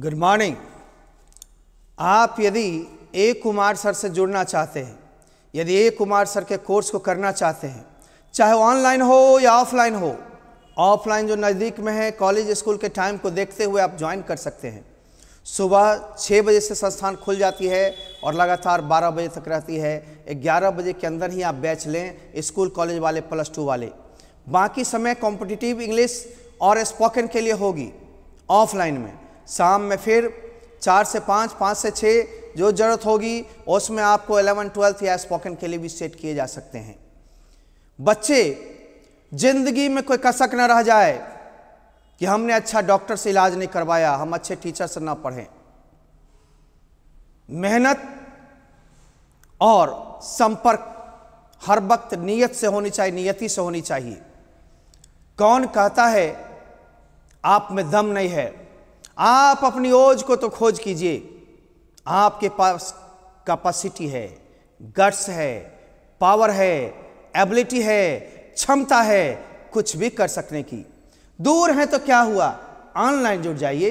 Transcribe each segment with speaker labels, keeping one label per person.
Speaker 1: good morning आप यदि A Kumar sir से जुड़ना चाहते हैं यदि ए कुमार सर के कोर्स को करना चाहते हैं चाहे ऑनलाइन हो या ऑफलाइन हो ऑफलाइन जो नज़दीक में है कॉलेज स्कूल के टाइम को देखते हुए आप ज्वाइन कर सकते हैं सुबह छः बजे से संस्थान खुल जाती है और लगातार बारह बजे तक रहती है ग्यारह बजे के अंदर ही आप बैच लें स्कूल कॉलेज वाले प्लस टू वाले बाकी समय कॉम्पिटिटिव इंग्लिश और स्पोकन के लिए होगी ऑफलाइन में शाम में फिर चार से पाँच पाँच से छः जो ज़रूरत होगी उसमें आपको एलेवन ट्वेल्थ या स्पोकन के लिए भी सेट किए जा सकते हैं बच्चे जिंदगी में कोई कसक ना रह जाए कि हमने अच्छा डॉक्टर से इलाज नहीं करवाया हम अच्छे टीचर से ना पढ़ें मेहनत और संपर्क हर वक्त नियत से होनी चाहिए नियति से होनी चाहिए कौन कहता है आप में दम नहीं है आप अपनी ओज को तो खोज कीजिए आपके पास कैपेसिटी है गट्स है पावर है एबिलिटी है क्षमता है कुछ भी कर सकने की दूर है तो क्या हुआ ऑनलाइन जुड़ जाइए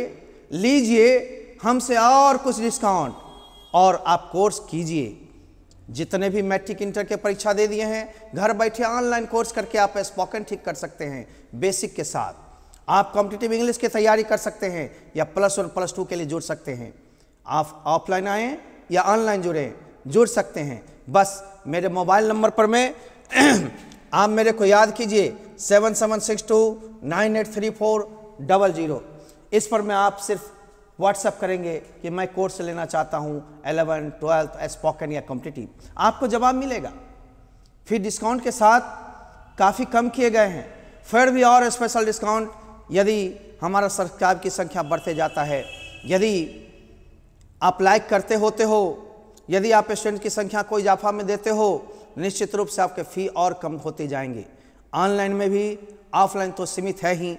Speaker 1: लीजिए हमसे और कुछ डिस्काउंट और आप कोर्स कीजिए जितने भी मैट्रिक इंटर के परीक्षा दे दिए हैं घर बैठे ऑनलाइन कोर्स करके आप स्पोकन ठीक कर सकते हैं बेसिक के साथ आप कॉम्पिटेटिव इंग्लिश की तैयारी कर सकते हैं या प्लस और प्लस टू के लिए जुड़ सकते हैं आप ऑफलाइन आए या ऑनलाइन जुड़े जुड़ सकते हैं बस मेरे मोबाइल नंबर पर मैं आप मेरे को याद कीजिए seven seven six two nine eight three four double zero इस पर मैं आप सिर्फ व्हाट्सअप करेंगे कि मैं कोर्स लेना चाहता हूँ एलेवन ट्वेल्थ स्पोकन या कॉम्पिटिटिव आपको जवाब मिलेगा फिर डिस्काउंट के साथ काफ़ी कम किए गए हैं फिर भी और स्पेशल डिस्काउंट यदि हमारा सब्सक्राइब की संख्या बढ़ते जाता है यदि आप लाइक करते होते हो यदि आप पेशेंट की संख्या को इजाफा में देते हो निश्चित रूप से आपके फ़ी और कम होते जाएंगे ऑनलाइन में भी ऑफलाइन तो सीमित है ही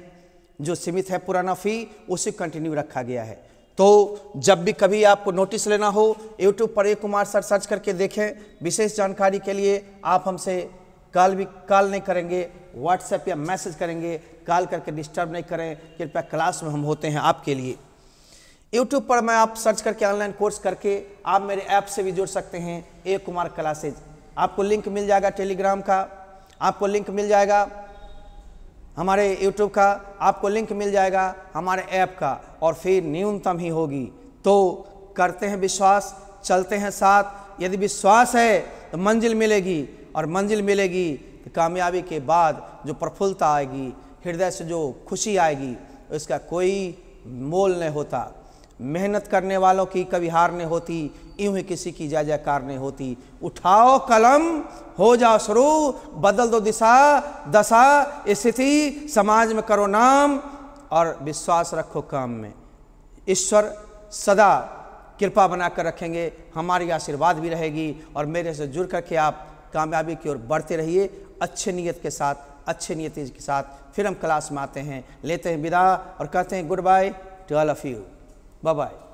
Speaker 1: जो सीमित है पुराना फ़ी उसे कंटिन्यू रखा गया है तो जब भी कभी आपको नोटिस लेना हो यूट्यूब पर एक कुमार सर सर्च करके देखें विशेष जानकारी के लिए आप हमसे कॉल भी कॉल नहीं करेंगे व्हाट्सएप या मैसेज करेंगे कॉल करके डिस्टर्ब नहीं करें कृपया क्लास में हम होते हैं आपके लिए यूट्यूब पर मैं आप सर्च करके ऑनलाइन कोर्स करके आप मेरे ऐप से भी जुड़ सकते हैं ए कुमार क्लासेज आपको लिंक मिल जाएगा टेलीग्राम का आपको लिंक मिल जाएगा हमारे यूट्यूब का आपको लिंक मिल जाएगा हमारे ऐप का और फिर न्यूनतम ही होगी तो करते हैं विश्वास चलते हैं साथ यदि विश्वास है तो मंजिल मिलेगी और मंजिल मिलेगी कामयाबी के बाद जो प्रफुल्लता आएगी हृदय से जो खुशी आएगी इसका कोई मोल नहीं होता मेहनत करने वालों की कभी हार नहीं होती यूं ही किसी की जय जयकार नहीं होती उठाओ कलम हो जाओ शुरू बदल दो दिशा दशा स्थिति समाज में करो नाम और विश्वास रखो काम में ईश्वर सदा कृपा बनाकर रखेंगे हमारी आशीर्वाद भी रहेगी और मेरे से जुड़ करके आप कामयाबी की ओर बढ़ते रहिए अच्छे नीयत के साथ अच्छे नीयत के साथ फिर हम क्लास में आते हैं लेते हैं विदा और कहते हैं goodbye to all of you bye